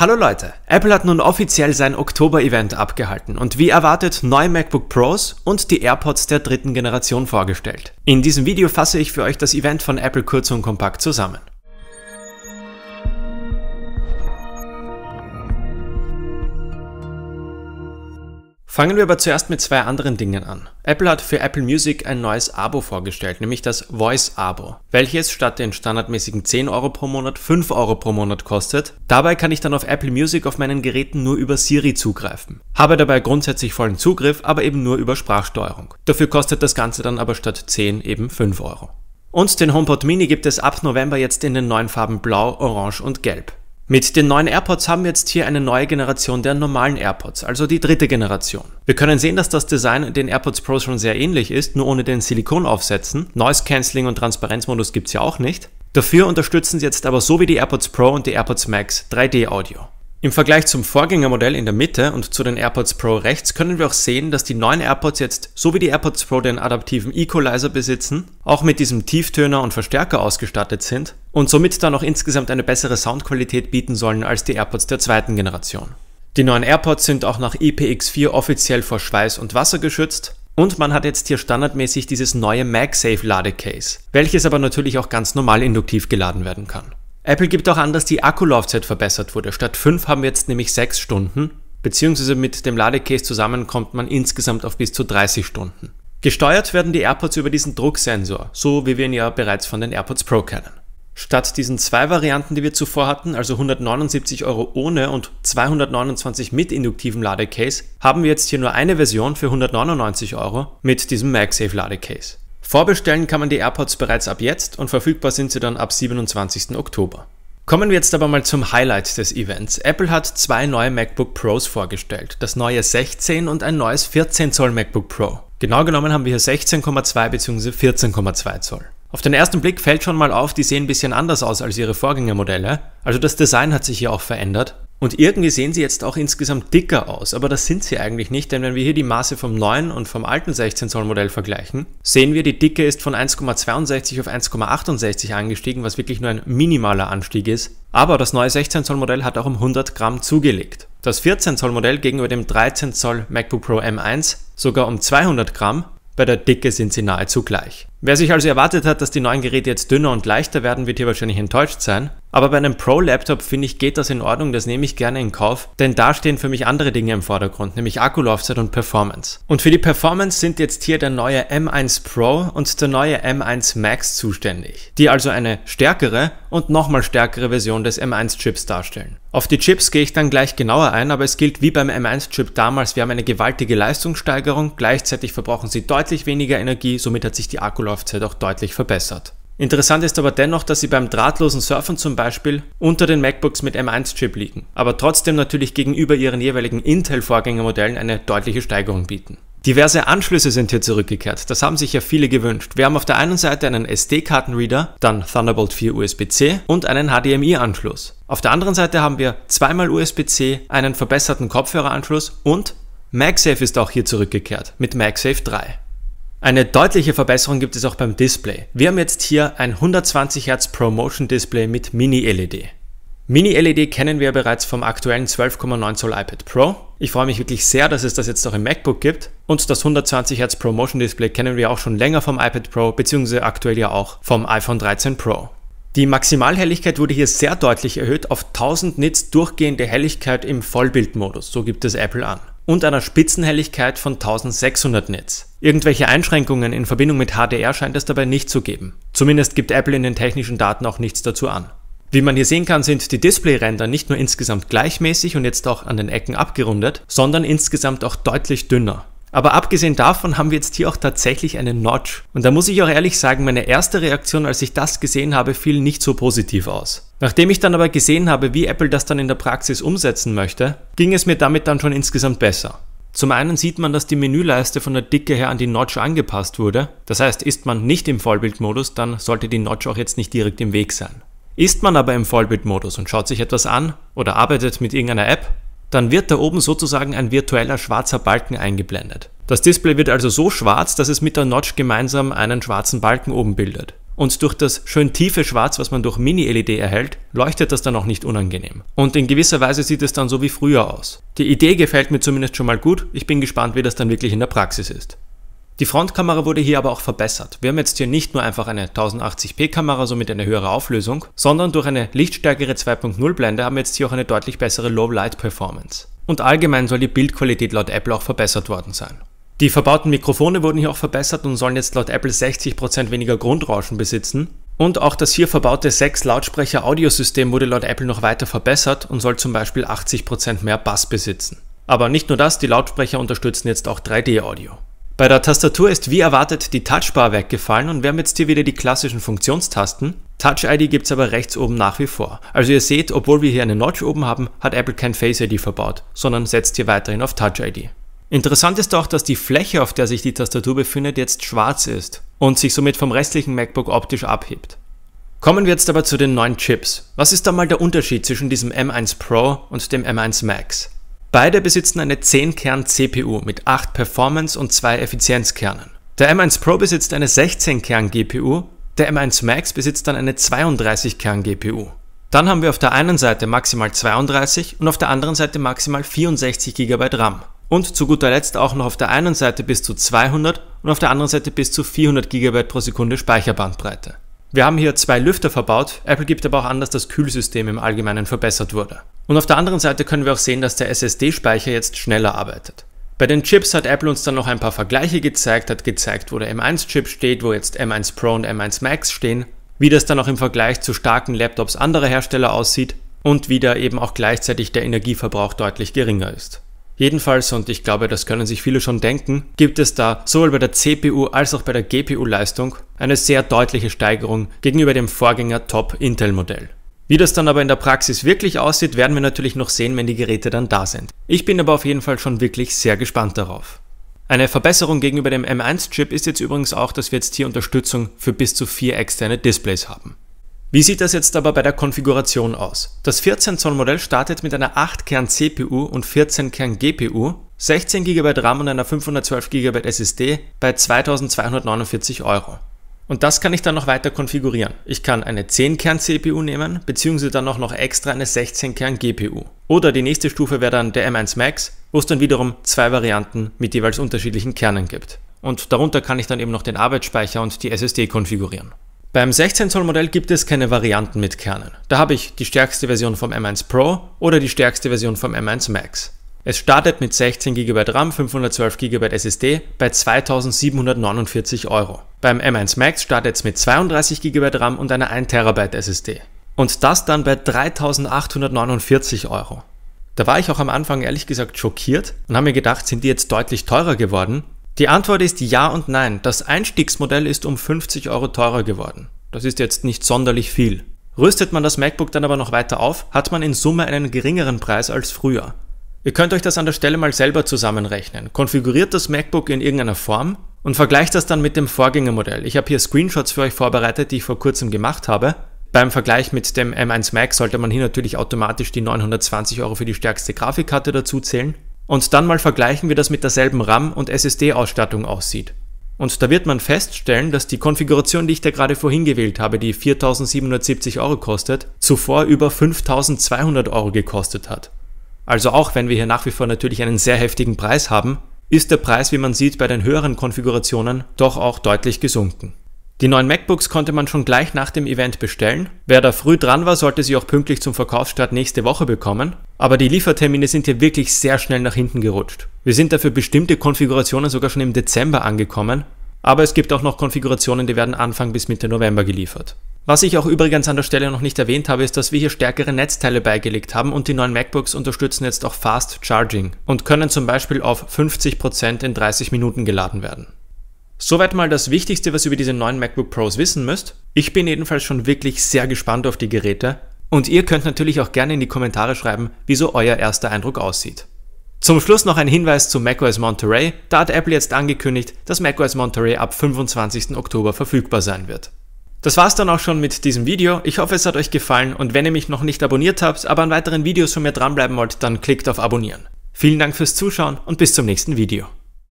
Hallo Leute, Apple hat nun offiziell sein Oktober-Event abgehalten und wie erwartet neue MacBook Pros und die AirPods der dritten Generation vorgestellt. In diesem Video fasse ich für euch das Event von Apple kurz und kompakt zusammen. Fangen wir aber zuerst mit zwei anderen Dingen an. Apple hat für Apple Music ein neues Abo vorgestellt, nämlich das Voice Abo, welches statt den standardmäßigen 10 Euro pro Monat 5 Euro pro Monat kostet. Dabei kann ich dann auf Apple Music auf meinen Geräten nur über Siri zugreifen. Habe dabei grundsätzlich vollen Zugriff, aber eben nur über Sprachsteuerung. Dafür kostet das Ganze dann aber statt 10 eben 5 Euro. Und den HomePod Mini gibt es ab November jetzt in den neuen Farben Blau, Orange und Gelb. Mit den neuen AirPods haben wir jetzt hier eine neue Generation der normalen AirPods, also die dritte Generation. Wir können sehen, dass das Design den AirPods Pro schon sehr ähnlich ist, nur ohne den Silikonaufsätzen. Noise Cancelling und Transparenzmodus gibt's ja auch nicht. Dafür unterstützen sie jetzt aber so wie die AirPods Pro und die AirPods Max 3D-Audio. Im Vergleich zum Vorgängermodell in der Mitte und zu den AirPods Pro rechts können wir auch sehen, dass die neuen AirPods jetzt, so wie die AirPods Pro den adaptiven Equalizer besitzen, auch mit diesem Tieftöner und Verstärker ausgestattet sind und somit dann auch insgesamt eine bessere Soundqualität bieten sollen als die AirPods der zweiten Generation. Die neuen AirPods sind auch nach e IPX4 offiziell vor Schweiß und Wasser geschützt und man hat jetzt hier standardmäßig dieses neue MagSafe Ladecase, welches aber natürlich auch ganz normal induktiv geladen werden kann. Apple gibt auch an, dass die Akkulaufzeit verbessert wurde. Statt 5 haben wir jetzt nämlich 6 Stunden, beziehungsweise mit dem Ladecase zusammen kommt man insgesamt auf bis zu 30 Stunden. Gesteuert werden die AirPods über diesen Drucksensor, so wie wir ihn ja bereits von den AirPods Pro kennen. Statt diesen zwei Varianten, die wir zuvor hatten, also 179 Euro ohne und 229 mit induktivem Ladecase, haben wir jetzt hier nur eine Version für 199 Euro mit diesem MagSafe Ladecase. Vorbestellen kann man die AirPods bereits ab jetzt und verfügbar sind sie dann ab 27. Oktober. Kommen wir jetzt aber mal zum Highlight des Events. Apple hat zwei neue MacBook Pros vorgestellt, das neue 16 und ein neues 14 Zoll MacBook Pro. Genau genommen haben wir hier 16,2 bzw. 14,2 Zoll. Auf den ersten Blick fällt schon mal auf, die sehen ein bisschen anders aus als ihre Vorgängermodelle. Also das Design hat sich hier auch verändert. Und irgendwie sehen sie jetzt auch insgesamt dicker aus, aber das sind sie eigentlich nicht, denn wenn wir hier die Maße vom neuen und vom alten 16 Zoll Modell vergleichen, sehen wir, die Dicke ist von 1,62 auf 1,68 angestiegen, was wirklich nur ein minimaler Anstieg ist. Aber das neue 16 Zoll Modell hat auch um 100 Gramm zugelegt. Das 14 Zoll Modell gegenüber dem 13 Zoll MacBook Pro M1 sogar um 200 Gramm, bei der Dicke sind sie nahezu gleich. Wer sich also erwartet hat, dass die neuen Geräte jetzt dünner und leichter werden, wird hier wahrscheinlich enttäuscht sein. Aber bei einem Pro-Laptop finde ich, geht das in Ordnung, das nehme ich gerne in Kauf, denn da stehen für mich andere Dinge im Vordergrund, nämlich Akkulaufzeit und Performance. Und für die Performance sind jetzt hier der neue M1 Pro und der neue M1 Max zuständig, die also eine stärkere und nochmal stärkere Version des M1 Chips darstellen. Auf die Chips gehe ich dann gleich genauer ein, aber es gilt wie beim M1-Chip damals, wir haben eine gewaltige Leistungssteigerung, gleichzeitig verbrauchen sie deutlich weniger Energie, somit hat sich die Akkulaufzeit auch deutlich verbessert. Interessant ist aber dennoch, dass sie beim drahtlosen Surfen zum Beispiel unter den MacBooks mit M1-Chip liegen, aber trotzdem natürlich gegenüber ihren jeweiligen Intel-Vorgängermodellen eine deutliche Steigerung bieten. Diverse Anschlüsse sind hier zurückgekehrt, das haben sich ja viele gewünscht. Wir haben auf der einen Seite einen SD-Kartenreader, dann Thunderbolt 4 USB-C und einen HDMI-Anschluss. Auf der anderen Seite haben wir zweimal USB-C, einen verbesserten Kopfhöreranschluss und MagSafe ist auch hier zurückgekehrt mit MagSafe 3. Eine deutliche Verbesserung gibt es auch beim Display. Wir haben jetzt hier ein 120 Hz ProMotion Display mit Mini-LED. Mini-LED kennen wir bereits vom aktuellen 12,9 Zoll iPad Pro. Ich freue mich wirklich sehr, dass es das jetzt auch im MacBook gibt. Und das 120 Hz ProMotion Display kennen wir auch schon länger vom iPad Pro beziehungsweise aktuell ja auch vom iPhone 13 Pro. Die Maximalhelligkeit wurde hier sehr deutlich erhöht auf 1000 Nits durchgehende Helligkeit im Vollbildmodus, so gibt es Apple an und einer Spitzenhelligkeit von 1600 Nits. Irgendwelche Einschränkungen in Verbindung mit HDR scheint es dabei nicht zu geben. Zumindest gibt Apple in den technischen Daten auch nichts dazu an. Wie man hier sehen kann, sind die Displayränder nicht nur insgesamt gleichmäßig und jetzt auch an den Ecken abgerundet, sondern insgesamt auch deutlich dünner. Aber abgesehen davon haben wir jetzt hier auch tatsächlich eine Notch. Und da muss ich auch ehrlich sagen, meine erste Reaktion, als ich das gesehen habe, fiel nicht so positiv aus. Nachdem ich dann aber gesehen habe, wie Apple das dann in der Praxis umsetzen möchte, ging es mir damit dann schon insgesamt besser. Zum einen sieht man, dass die Menüleiste von der Dicke her an die Notch angepasst wurde. Das heißt, ist man nicht im Vollbildmodus, dann sollte die Notch auch jetzt nicht direkt im Weg sein. Ist man aber im Vollbildmodus und schaut sich etwas an oder arbeitet mit irgendeiner App, dann wird da oben sozusagen ein virtueller schwarzer Balken eingeblendet. Das Display wird also so schwarz, dass es mit der Notch gemeinsam einen schwarzen Balken oben bildet. Und durch das schön tiefe Schwarz, was man durch Mini-LED erhält, leuchtet das dann auch nicht unangenehm. Und in gewisser Weise sieht es dann so wie früher aus. Die Idee gefällt mir zumindest schon mal gut. Ich bin gespannt, wie das dann wirklich in der Praxis ist. Die Frontkamera wurde hier aber auch verbessert. Wir haben jetzt hier nicht nur einfach eine 1080p Kamera, somit eine höhere Auflösung, sondern durch eine lichtstärkere 2.0 Blende haben wir jetzt hier auch eine deutlich bessere Low-Light-Performance. Und allgemein soll die Bildqualität laut Apple auch verbessert worden sein. Die verbauten Mikrofone wurden hier auch verbessert und sollen jetzt laut Apple 60% weniger Grundrauschen besitzen. Und auch das hier verbaute 6 Lautsprecher Audiosystem wurde laut Apple noch weiter verbessert und soll zum Beispiel 80% mehr Bass besitzen. Aber nicht nur das, die Lautsprecher unterstützen jetzt auch 3D-Audio. Bei der Tastatur ist wie erwartet die Touchbar weggefallen und wir haben jetzt hier wieder die klassischen Funktionstasten. Touch ID gibt es aber rechts oben nach wie vor. Also ihr seht, obwohl wir hier eine Notch oben haben, hat Apple kein Face ID verbaut, sondern setzt hier weiterhin auf Touch ID. Interessant ist auch, dass die Fläche, auf der sich die Tastatur befindet, jetzt schwarz ist und sich somit vom restlichen MacBook optisch abhebt. Kommen wir jetzt aber zu den neuen Chips. Was ist da mal der Unterschied zwischen diesem M1 Pro und dem M1 Max? Beide besitzen eine 10-Kern-CPU mit 8 Performance- und 2 Effizienzkernen. Der M1 Pro besitzt eine 16-Kern-GPU, der M1 Max besitzt dann eine 32-Kern-GPU. Dann haben wir auf der einen Seite maximal 32 und auf der anderen Seite maximal 64 GB RAM. Und zu guter Letzt auch noch auf der einen Seite bis zu 200 und auf der anderen Seite bis zu 400 GB pro Sekunde Speicherbandbreite. Wir haben hier zwei Lüfter verbaut, Apple gibt aber auch an, dass das Kühlsystem im Allgemeinen verbessert wurde. Und auf der anderen Seite können wir auch sehen, dass der SSD-Speicher jetzt schneller arbeitet. Bei den Chips hat Apple uns dann noch ein paar Vergleiche gezeigt, hat gezeigt, wo der M1-Chip steht, wo jetzt M1 Pro und M1 Max stehen, wie das dann auch im Vergleich zu starken Laptops anderer Hersteller aussieht und wie da eben auch gleichzeitig der Energieverbrauch deutlich geringer ist. Jedenfalls, und ich glaube, das können sich viele schon denken, gibt es da sowohl bei der CPU als auch bei der GPU-Leistung eine sehr deutliche Steigerung gegenüber dem Vorgänger Top Intel-Modell. Wie das dann aber in der Praxis wirklich aussieht, werden wir natürlich noch sehen, wenn die Geräte dann da sind. Ich bin aber auf jeden Fall schon wirklich sehr gespannt darauf. Eine Verbesserung gegenüber dem M1-Chip ist jetzt übrigens auch, dass wir jetzt hier Unterstützung für bis zu vier externe Displays haben. Wie sieht das jetzt aber bei der Konfiguration aus? Das 14 Zoll Modell startet mit einer 8 Kern CPU und 14 Kern GPU, 16 GB RAM und einer 512 GB SSD bei 2249 Euro. Und das kann ich dann noch weiter konfigurieren. Ich kann eine 10-Kern-CPU nehmen, beziehungsweise dann auch noch extra eine 16-Kern-GPU. Oder die nächste Stufe wäre dann der M1 Max, wo es dann wiederum zwei Varianten mit jeweils unterschiedlichen Kernen gibt. Und darunter kann ich dann eben noch den Arbeitsspeicher und die SSD konfigurieren. Beim 16 Zoll Modell gibt es keine Varianten mit Kernen. Da habe ich die stärkste Version vom M1 Pro oder die stärkste Version vom M1 Max. Es startet mit 16 GB RAM, 512 GB SSD bei 2749 Euro. Beim M1 Max startet es mit 32 GB RAM und einer 1 TB SSD. Und das dann bei 3849 Euro. Da war ich auch am Anfang ehrlich gesagt schockiert und habe mir gedacht, sind die jetzt deutlich teurer geworden? Die Antwort ist ja und nein. Das Einstiegsmodell ist um 50 Euro teurer geworden. Das ist jetzt nicht sonderlich viel. Rüstet man das MacBook dann aber noch weiter auf, hat man in Summe einen geringeren Preis als früher. Ihr könnt euch das an der Stelle mal selber zusammenrechnen. Konfiguriert das MacBook in irgendeiner Form und vergleicht das dann mit dem Vorgängermodell. Ich habe hier Screenshots für euch vorbereitet, die ich vor kurzem gemacht habe. Beim Vergleich mit dem M1 Mac sollte man hier natürlich automatisch die 920 Euro für die stärkste Grafikkarte dazu zählen. Und dann mal vergleichen, wie das mit derselben RAM- und SSD-Ausstattung aussieht. Und da wird man feststellen, dass die Konfiguration, die ich da gerade vorhin gewählt habe, die 4770 Euro kostet, zuvor über 5200 Euro gekostet hat. Also auch wenn wir hier nach wie vor natürlich einen sehr heftigen Preis haben, ist der Preis, wie man sieht, bei den höheren Konfigurationen doch auch deutlich gesunken. Die neuen MacBooks konnte man schon gleich nach dem Event bestellen. Wer da früh dran war, sollte sie auch pünktlich zum Verkaufsstart nächste Woche bekommen. Aber die Liefertermine sind hier wirklich sehr schnell nach hinten gerutscht. Wir sind dafür bestimmte Konfigurationen sogar schon im Dezember angekommen. Aber es gibt auch noch Konfigurationen, die werden Anfang bis Mitte November geliefert. Was ich auch übrigens an der Stelle noch nicht erwähnt habe, ist, dass wir hier stärkere Netzteile beigelegt haben und die neuen MacBooks unterstützen jetzt auch Fast Charging und können zum Beispiel auf 50% in 30 Minuten geladen werden. Soweit mal das Wichtigste, was ihr über diese neuen MacBook Pros wissen müsst. Ich bin jedenfalls schon wirklich sehr gespannt auf die Geräte und ihr könnt natürlich auch gerne in die Kommentare schreiben, wieso euer erster Eindruck aussieht. Zum Schluss noch ein Hinweis zu macOS Monterey. Da hat Apple jetzt angekündigt, dass macOS Monterey ab 25. Oktober verfügbar sein wird. Das war's dann auch schon mit diesem Video. Ich hoffe, es hat euch gefallen und wenn ihr mich noch nicht abonniert habt, aber an weiteren Videos von mir dranbleiben wollt, dann klickt auf Abonnieren. Vielen Dank fürs Zuschauen und bis zum nächsten Video.